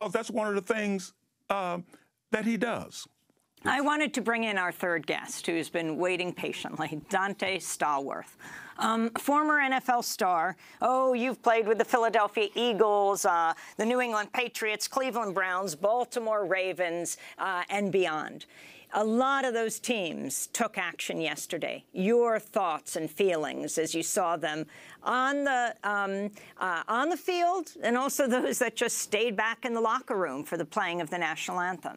Oh, that's one of the things um, that he does. I wanted to bring in our third guest, who's been waiting patiently, Dante Stallworth. Um, former NFL star. Oh, you've played with the Philadelphia Eagles, uh, the New England Patriots, Cleveland Browns, Baltimore Ravens, uh, and beyond. A lot of those teams took action yesterday. Your thoughts and feelings as you saw them on the um, uh, on the field, and also those that just stayed back in the locker room for the playing of the national anthem.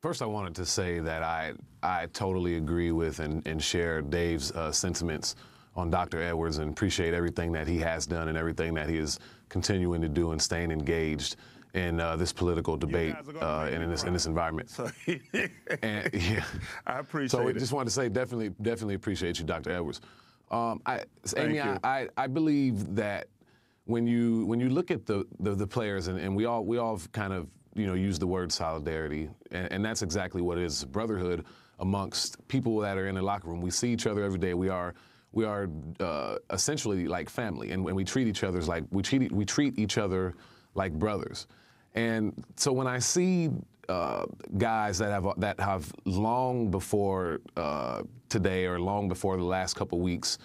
First, I wanted to say that I, I totally agree with and, and share Dave's uh, sentiments on Dr. Edwards and appreciate everything that he has done and everything that he is continuing to do and staying engaged in uh, this political debate uh, and in this, in this environment. So, and, yeah. I appreciate so it. So just wanted to say definitely, definitely appreciate you, Dr. Edwards. Um, I, Amy, you. I, I believe that when you when you look at the the, the players and, and we all we all kind of you know, use the word solidarity. And, and, that's exactly what it is, brotherhood amongst people that are in the locker room. We see each other every day. We are we are uh, essentially like family, and, and we treat each other, like we treat we treat each other like brothers. And so when I see uh, guys that have that have long before uh, today or long before the last couple weeks,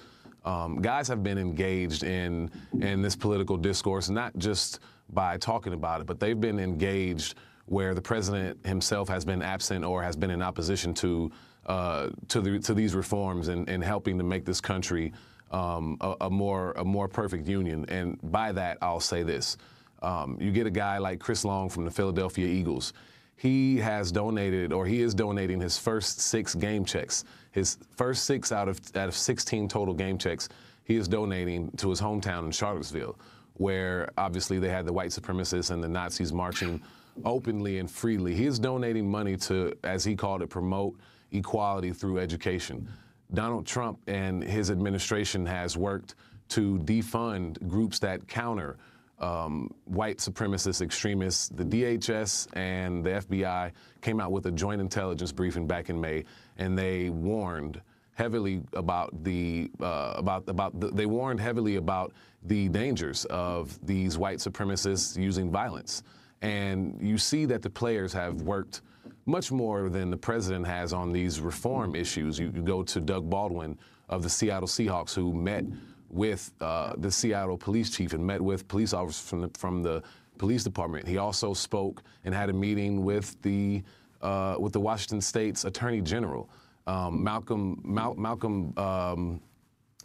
um, guys have been engaged in in this political discourse, not just by talking about it, but they've been engaged where the president himself has been absent or has been in opposition to uh, to, the, to these reforms and, and helping to make this country um, a, a, more a more perfect union. And by that, I'll say this: um, you get a guy like Chris Long from the Philadelphia Eagles. He has donated, or he is donating, his first six game checks. His first six out of out of 16 total game checks, he is donating to his hometown in Charlottesville where obviously they had the white supremacists and the Nazis marching openly and freely. He is donating money to, as he called it, promote equality through education. Donald Trump and his administration has worked to defund groups that counter um, white supremacist extremists. The DHS and the FBI came out with a joint intelligence briefing back in May, and they warned heavily about the uh, about about the, they warned heavily about the dangers of these white supremacists using violence, and you see that the players have worked much more than the president has on these reform issues. You, you go to Doug Baldwin of the Seattle Seahawks, who met with uh, the Seattle police chief and met with police officers from the, from the police department. He also spoke and had a meeting with the uh, with the Washington State's Attorney General um, Malcolm Mal Malcolm. Um,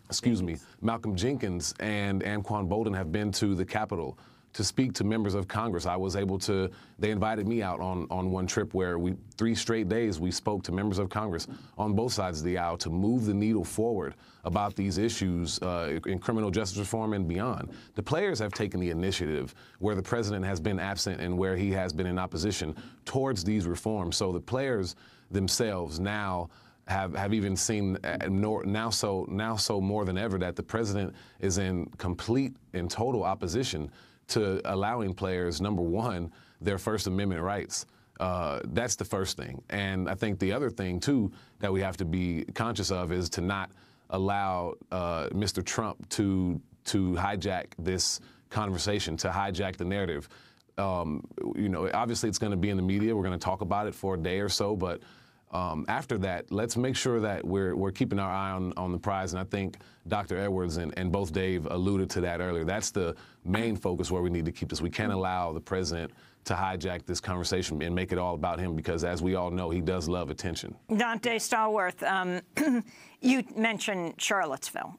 excuse me, Malcolm Jenkins and Anquan Bolden have been to the Capitol to speak to members of Congress. I was able to, they invited me out on, on one trip where we, three straight days, we spoke to members of Congress on both sides of the aisle to move the needle forward about these issues uh, in criminal justice reform and beyond. The players have taken the initiative where the president has been absent and where he has been in opposition towards these reforms. So the players themselves now have, have even seen uh, now so now so more than ever that the president is in complete and total opposition to allowing players number one their First Amendment rights. Uh, that's the first thing, and I think the other thing too that we have to be conscious of is to not allow uh, Mr. Trump to to hijack this conversation, to hijack the narrative. Um, you know, obviously it's going to be in the media. We're going to talk about it for a day or so, but um, after that, let's make sure that we're, we're keeping our eye on, on the prize. And I think Dr. Edwards and, and both Dave alluded to that earlier. That's the main focus where we need to keep this. We can't allow the president to hijack this conversation and make it all about him because, as we all know, he does love attention. Dante Stallworth, um, you mentioned Charlottesville.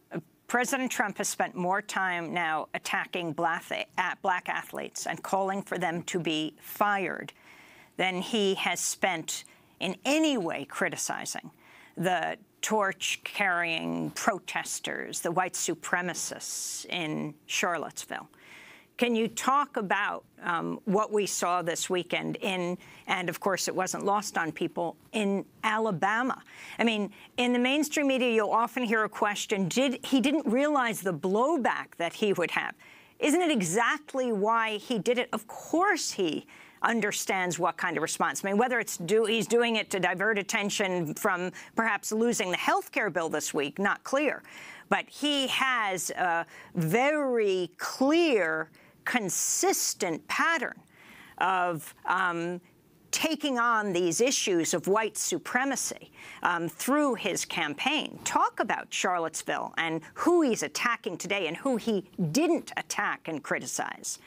President Trump has spent more time now attacking black, at black athletes and calling for them to be fired than he has spent in any way criticizing the torch-carrying protesters, the white supremacists in Charlottesville. Can you talk about um, what we saw this weekend in, and of course it wasn't lost on people, in Alabama? I mean, in the mainstream media, you'll often hear a question, did he didn't realize the blowback that he would have. Isn't it exactly why he did it? Of course he understands what kind of response. I mean, whether it's do, he's doing it to divert attention from perhaps losing the health care bill this week, not clear. But he has a very clear, consistent pattern of um, taking on these issues of white supremacy um, through his campaign. Talk about Charlottesville and who he's attacking today and who he didn't attack and criticize.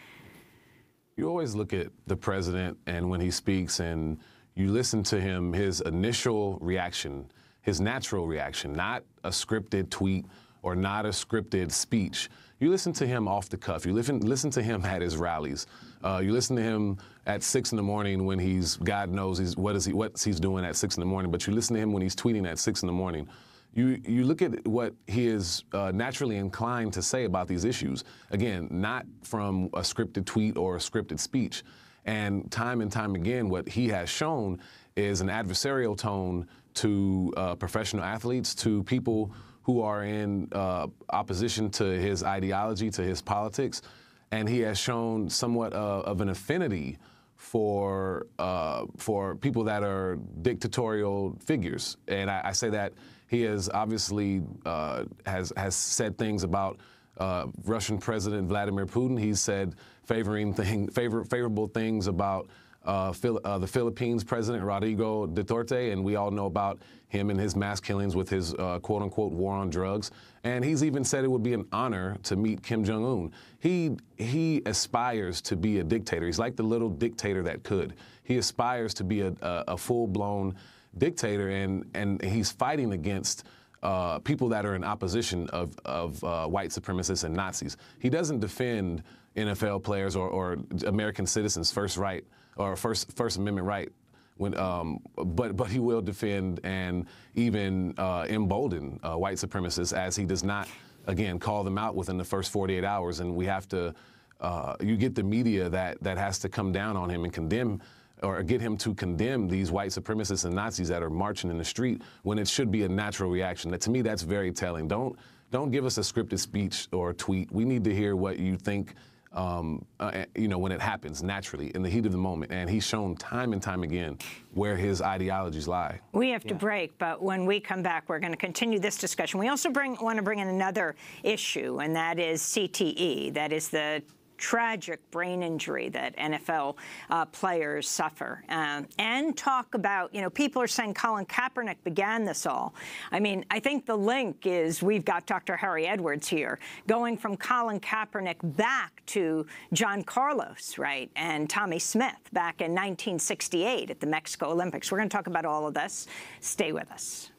You always look at the president and when he speaks and you listen to him, his initial reaction, his natural reaction, not a scripted tweet or not a scripted speech. You listen to him off the cuff. You listen, listen to him at his rallies. Uh, you listen to him at six in the morning when he's God knows he's, what is he what he's doing at six in the morning, but you listen to him when he's tweeting at six in the morning. You you look at what he is uh, naturally inclined to say about these issues. Again, not from a scripted tweet or a scripted speech. And time and time again, what he has shown is an adversarial tone to uh, professional athletes, to people who are in uh, opposition to his ideology, to his politics, and he has shown somewhat uh, of an affinity for uh, for people that are dictatorial figures, and I, I say that he has obviously uh, has has said things about uh, Russian President Vladimir Putin. He's said favoring thing, favor, favorable things about uh, Phil, uh, the Philippines president, Rodrigo Duterte, and we all know about him and his mass killings with his uh, quote unquote war on drugs. And he's even said it would be an honor to meet Kim Jong un. He, he aspires to be a dictator. He's like the little dictator that could. He aspires to be a, a, a full blown dictator, and, and he's fighting against. Uh, people that are in opposition of, of uh, white supremacists and Nazis. He doesn't defend NFL players or, or American citizens' first right or first First Amendment right. When, um, but but he will defend and even uh, embolden uh, white supremacists as he does not again call them out within the first 48 hours, and we have to. Uh, you get the media that that has to come down on him and condemn or get him to condemn these white supremacists and Nazis that are marching in the street when it should be a natural reaction. That to me, that's very telling. Don't don't give us a scripted speech or tweet. We need to hear what you think um, uh, eh, you know, when it happens naturally in the heat of the moment. And he's shown time and time again where his ideologies lie. We have yeah. to break, but when we come back, we're going to continue this discussion. We also bring, want to bring in another issue, and that is CTE. That is the tragic brain injury that NFL uh, players suffer. Um, and talk about, you know, people are saying Colin Kaepernick began this all. I mean, I think the link is we've got Dr. Harry Edwards here, going from Colin Kaepernick back to John Carlos, right, and Tommy Smith back in 1968 at the Mexico Olympics. We're going to talk about all of this. Stay with us.